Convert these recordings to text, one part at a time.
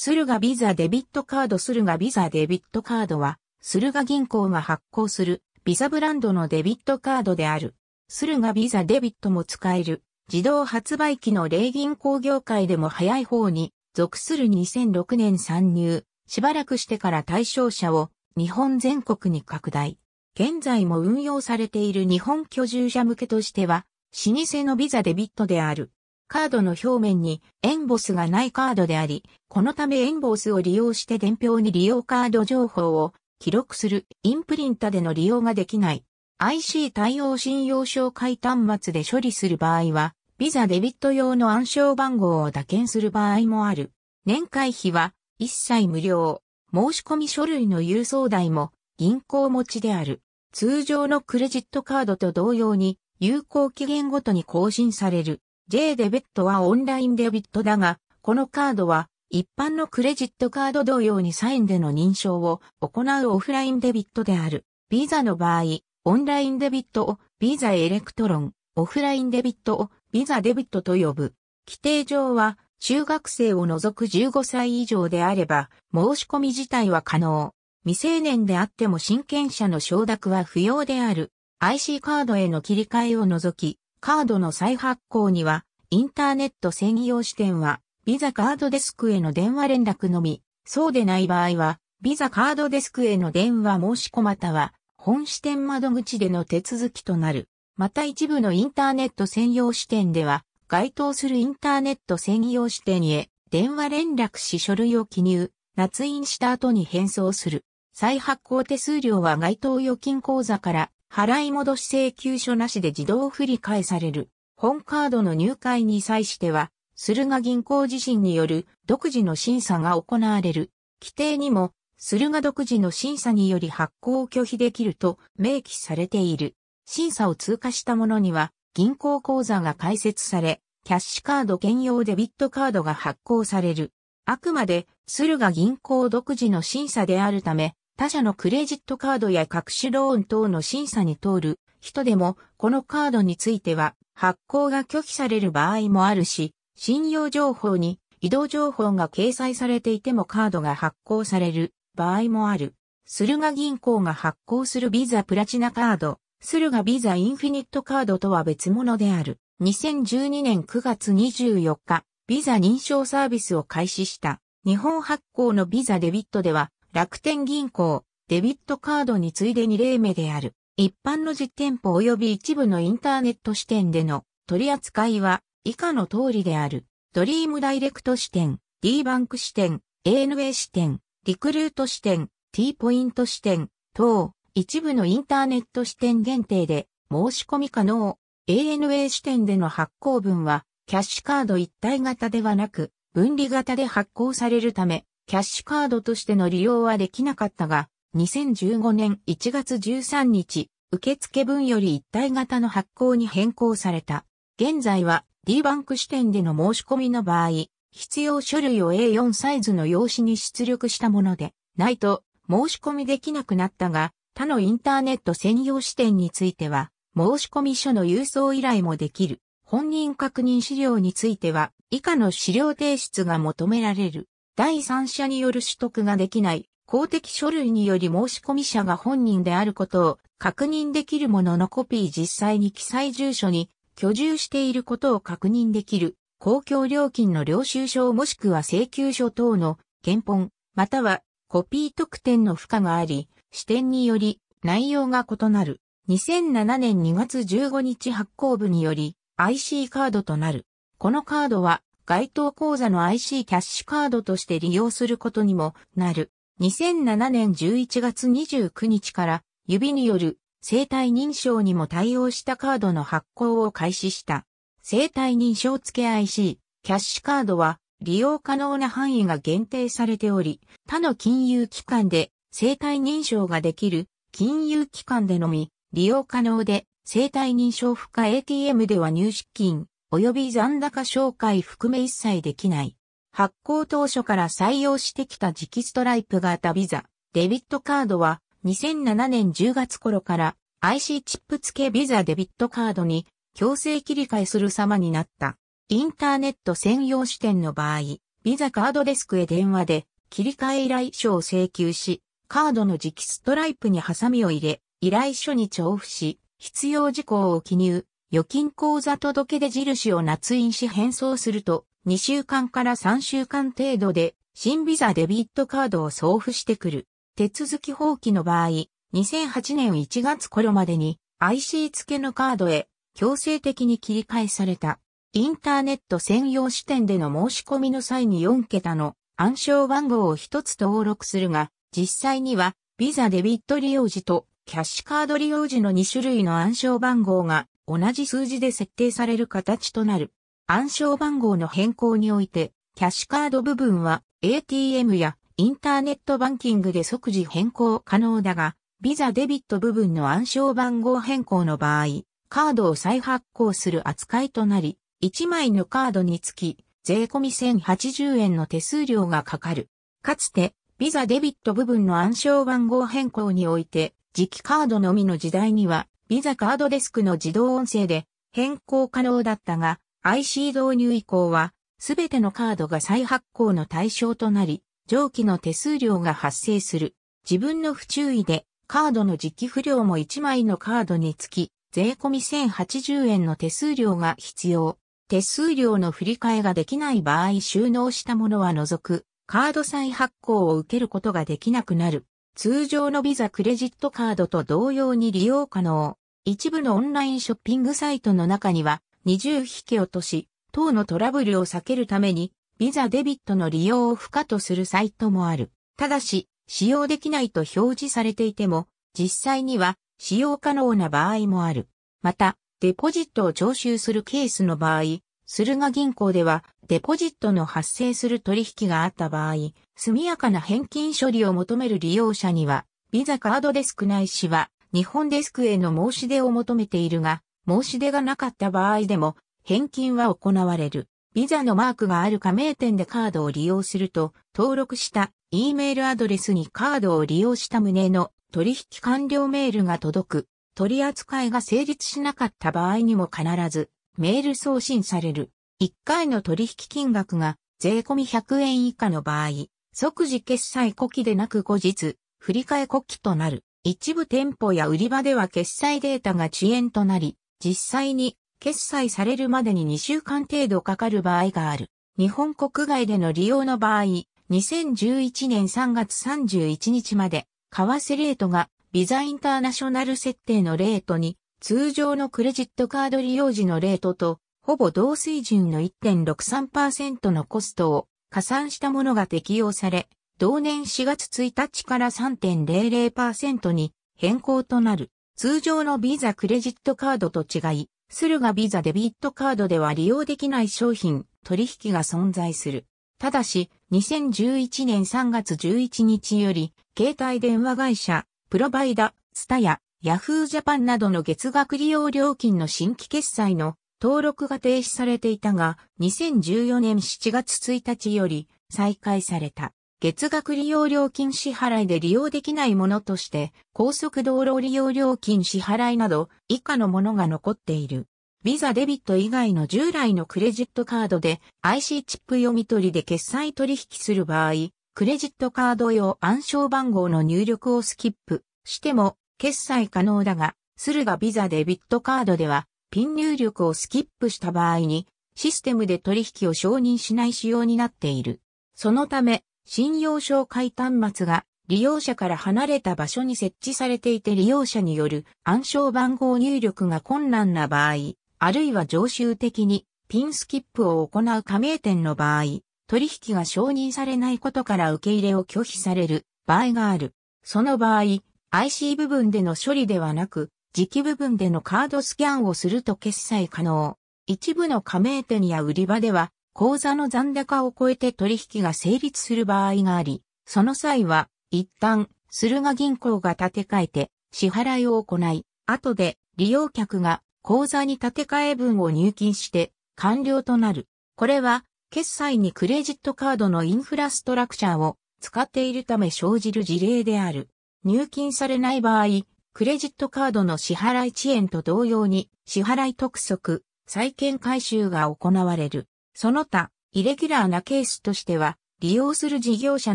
スルガビザデビットカードスルガビザデビットカードは、スルガ銀行が発行するビザブランドのデビットカードである。スルガビザデビットも使える。自動発売機の霊銀行業界でも早い方に属する2006年参入。しばらくしてから対象者を日本全国に拡大。現在も運用されている日本居住者向けとしては、老舗のビザデビットである。カードの表面にエンボスがないカードであり、このためエンボスを利用して伝票に利用カード情報を記録するインプリンタでの利用ができない。IC 対応信用紹介端末で処理する場合は、ビザデビット用の暗証番号を打検する場合もある。年会費は一切無料。申し込み書類の郵送代も銀行持ちである。通常のクレジットカードと同様に有効期限ごとに更新される。J デビットはオンラインデビットだが、このカードは一般のクレジットカード同様にサインでの認証を行うオフラインデビットである。ビザの場合、オンラインデビットをビザエレクトロン、オフラインデビットをビザデビットと呼ぶ。規定上は中学生を除く15歳以上であれば申し込み自体は可能。未成年であっても親権者の承諾は不要である。IC カードへの切り替えを除き、カードの再発行には、インターネット専用支店は、ビザカードデスクへの電話連絡のみ、そうでない場合は、ビザカードデスクへの電話申し込または、本支店窓口での手続きとなる。また一部のインターネット専用支店では、該当するインターネット専用支店へ電話連絡し書類を記入、捺印した後に返送する。再発行手数料は該当預金口座から払い戻し請求書なしで自動振り返される本カードの入会に際しては、駿河銀行自身による独自の審査が行われる。規定にも、駿河独自の審査により発行を拒否できると明記されている。審査を通過した者には、銀行口座が開設され、キャッシュカード兼用デビットカードが発行される。あくまで、駿河銀行独自の審査であるため、他社のクレジットカードや各種ローン等の審査に通る人でも、このカードについては発行が拒否される場合もあるし、信用情報に移動情報が掲載されていてもカードが発行される場合もある。駿河銀行が発行するビザプラチナカード、駿河ビザインフィニットカードとは別物である。2012年9月24日、ビザ認証サービスを開始した。日本発行のビザデビットでは、楽天銀行、デビットカードに次いで2例目である。一般の実店舗及び一部のインターネット支店での取り扱いは以下の通りである。ドリームダイレクト支店、D バンク支店、ANA 支店、リクルート支店、T ポイント支店等、一部のインターネット支店限定で申し込み可能。ANA 支店での発行分は、キャッシュカード一体型ではなく、分離型で発行されるため、キャッシュカードとしての利用はできなかったが、2015年1月13日、受付分より一体型の発行に変更された。現在は D バンク支店での申し込みの場合、必要書類を A4 サイズの用紙に出力したもので、ないと申し込みできなくなったが、他のインターネット専用支店については、申し込み書の郵送依頼もできる。本人確認資料については、以下の資料提出が求められる。第三者による取得ができない公的書類により申し込み者が本人であることを確認できるもののコピー実際に記載住所に居住していることを確認できる公共料金の領収書もしくは請求書等の原本またはコピー特典の負荷があり視点により内容が異なる2007年2月15日発行部により IC カードとなる。このカードは該当口座の IC キャッシュカードとして利用することにもなる。2007年11月29日から指による生体認証にも対応したカードの発行を開始した。生体認証付け IC、キャッシュカードは利用可能な範囲が限定されており、他の金融機関で生体認証ができる金融機関でのみ利用可能で、生体認証不可 ATM では入出金、及び残高紹介含め一切できない。発行当初から採用してきた直ストライプ型ビザ、デビットカードは2007年10月頃から IC チップ付けビザデビットカードに強制切り替えする様になった。インターネット専用支店の場合、ビザカードデスクへ電話で切り替え依頼書を請求し、カードの直ストライプにハサミを入れ、依頼書に重布し、必要事項を記入、預金口座届出印を捺印し返送すると、2週間から3週間程度で、新ビザデビットカードを送付してくる。手続き放棄の場合、2008年1月頃までに IC 付けのカードへ強制的に切り替えされた。インターネット専用支店での申し込みの際に4桁の暗証番号を1つ登録するが、実際にはビザデビット利用時とキャッシュカード利用時の2種類の暗証番号が同じ数字で設定される形となる。暗証番号の変更において、キャッシュカード部分は ATM やインターネットバンキングで即時変更可能だが、ビザデビット部分の暗証番号変更の場合、カードを再発行する扱いとなり、1枚のカードにつき、税込み1080円の手数料がかかる。かつて、ビザデビット部分の暗証番号変更において、磁気カードのみの時代には、ビザカードデスクの自動音声で変更可能だったが、IC 導入以降は、すべてのカードが再発行の対象となり、上記の手数料が発生する。自分の不注意で、カードの時期不良も1枚のカードにつき、税込み1080円の手数料が必要。手数料の振り替えができない場合収納したものは除く、カード再発行を受けることができなくなる。通常のビザクレジットカードと同様に利用可能。一部のオンラインショッピングサイトの中には、二重引き落とし、等のトラブルを避けるために、ビザデビットの利用を不可とするサイトもある。ただし、使用できないと表示されていても、実際には使用可能な場合もある。また、デポジットを徴収するケースの場合、駿河銀行では、デポジットの発生する取引があった場合、速やかな返金処理を求める利用者には、ビザカードデスクないしは、日本デスクへの申し出を求めているが、申し出がなかった場合でも、返金は行われる。ビザのマークがある加盟店でカードを利用すると、登録した E メールアドレスにカードを利用した旨の取引完了メールが届く。取り扱いが成立しなかった場合にも必ずメール送信される。1回の取引金額が税込み100円以下の場合、即時決済古記でなく後日、振替え古となる。一部店舗や売り場では決済データが遅延となり、実際に決済されるまでに2週間程度かかる場合がある。日本国外での利用の場合、2011年3月31日まで、為替レートがビザインターナショナル設定のレートに通常のクレジットカード利用時のレートと、ほぼ同水準の1.63%のコストを加算したものが適用され、同年4月1日から3.00%に変更となる。通常のビザクレジットカードと違い、スルガビザデビットカードでは利用できない商品、取引が存在する。ただし、2011年3月11日より、携帯電話会社、プロバイダ、スタヤ、ヤフージャパンなどの月額利用料金の新規決済の登録が停止されていたが、2014年7月1日より再開された。月額利用料金支払いで利用できないものとして、高速道路利用料金支払いなど以下のものが残っている。ビザデビット以外の従来のクレジットカードで IC チップ読み取りで決済取引する場合、クレジットカード用暗証番号の入力をスキップしても決済可能だが、駿河がビザデビットカードでは、ピン入力をスキップした場合に、システムで取引を承認しない仕様になっている。そのため、信用紹介端末が利用者から離れた場所に設置されていて利用者による暗証番号入力が困難な場合、あるいは常習的にピンスキップを行う加盟店の場合、取引が承認されないことから受け入れを拒否される場合がある。その場合、IC 部分での処理ではなく、磁気部分でのカードスキャンをすると決済可能。一部の加盟店や売り場では、口座の残高を超えて取引が成立する場合があり、その際は、一旦、駿河銀行が建て替えて、支払いを行い、後で利用客が口座に建て替え分を入金して完了となる。これは決済にクレジットカードのインフラストラクチャーを使っているため生じる事例である。入金されない場合、クレジットカードの支払い遅延と同様に、支払い督促、債権回収が行われる。その他、イレギュラーなケースとしては、利用する事業者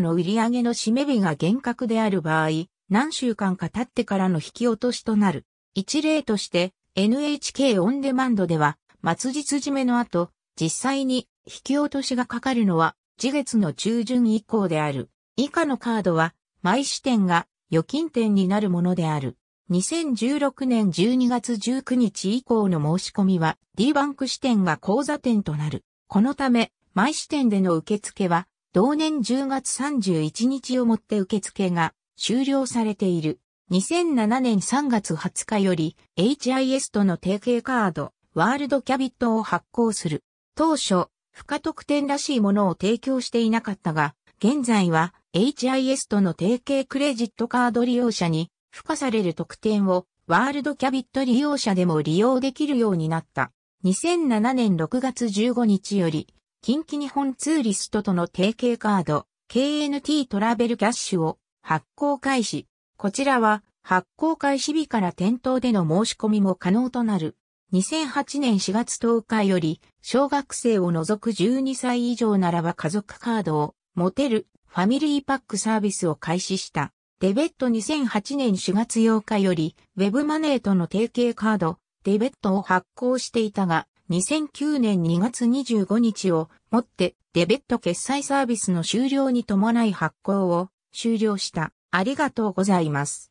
の売上の締め日が厳格である場合、何週間か経ってからの引き落としとなる。一例として、NHK オンデマンドでは、末日締めの後、実際に引き落としがかかるのは、次月の中旬以降である。以下のカードは、毎支店が預金店になるものである。2016年12月19日以降の申し込みは D バンク支店が口座店となる。このため、毎支店での受付は、同年10月31日をもって受付が終了されている。2007年3月20日より HIS との提携カード、ワールドキャビットを発行する。当初、不可特典らしいものを提供していなかったが、現在は HIS との提携クレジットカード利用者に付加される特典をワールドキャビット利用者でも利用できるようになった。2007年6月15日より、近畿日本ツーリストとの提携カード、KNT トラベルキャッシュを発行開始。こちらは発行開始日から店頭での申し込みも可能となる。2008年4月10日より、小学生を除く12歳以上ならば家族カードを持てるファミリーパックサービスを開始した。デベット2008年4月8日より、ウェブマネーとの提携カード、デベットを発行していたが、2009年2月25日をもってデベット決済サービスの終了に伴い発行を終了した。ありがとうございます。